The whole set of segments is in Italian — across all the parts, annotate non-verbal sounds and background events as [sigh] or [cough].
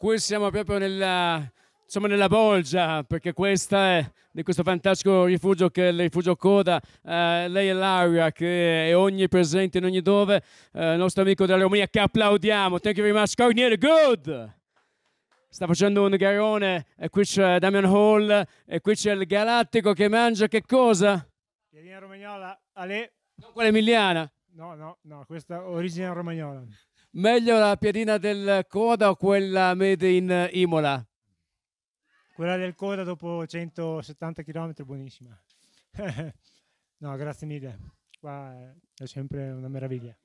Qui siamo proprio nella, insomma, nella bolgia, perché questa è di questo fantastico rifugio che è il rifugio Coda, eh, lei è Laura che è ogni presente in ogni dove, eh, nostro amico della Romania che applaudiamo, thank you very much, Cornier Good! Sta facendo un garone, e qui c'è Damian Hall, e qui c'è il Galattico che mangia che cosa? Chiarina romagnola, Ale. Non quella emiliana. No, no, no, questa origine romagnola. Meglio la piadina del Coda o quella made in Imola? Quella del Coda dopo 170 km è buonissima. [laughs] no, grazie mille. Qua è sempre una meraviglia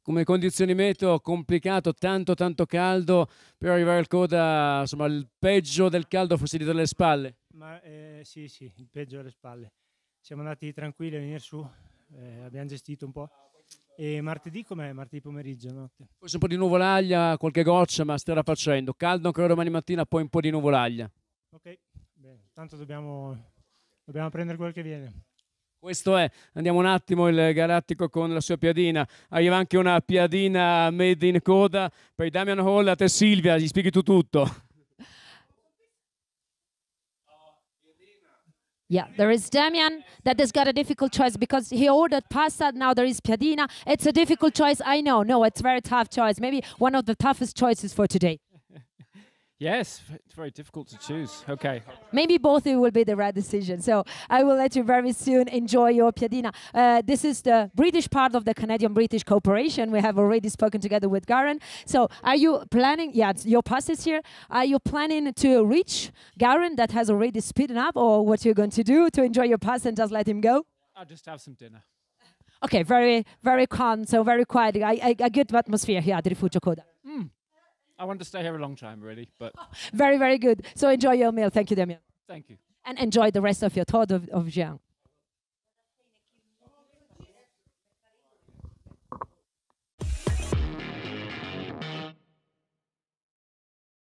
come condizioni meteo, complicato, tanto tanto caldo, per arrivare al coda, insomma, il peggio del caldo fosse dietro le spalle. Ma, eh, sì, sì, il peggio alle spalle. Siamo andati tranquilli a venire su, eh, abbiamo gestito un po'. E martedì com'è? Martedì pomeriggio, notte. Forse un po' di nuvolaglia, qualche goccia, ma starà facendo. Caldo ancora domani mattina, poi un po' di nuvolaglia. Ok, bene. Tanto dobbiamo, dobbiamo prendere quel che viene. Questo è, andiamo un attimo il Galattico con la sua piadina, arriva anche una piadina made in coda per Damian Hall, a te Silvia, gli spieghi tu tutto. Yeah, there is Damian that has got a difficult choice because he ordered pasta, now there is piadina. It's a difficult choice, I know. No, it's very tough choice. Maybe one of the toughest choices for today. Yes, it's very difficult to choose. Okay. Maybe both you will be the right decision. So I will let you very soon enjoy your piadina. Uh, this is the British part of the Canadian British Corporation. We have already spoken together with Garen. So are you planning? Yeah, your past is here. Are you planning to reach Garen that has already speeded up, or what you're going to do to enjoy your pass and just let him go? I'll just have some dinner. Okay, very, very calm, so very quiet. I, I, a good atmosphere here at Rifugio Coda. I wanted to stay here a long time, really. But [laughs] very, very good. So enjoy your meal. Thank you, Damien. Thank you. And enjoy the rest of your tour of, of Jiang.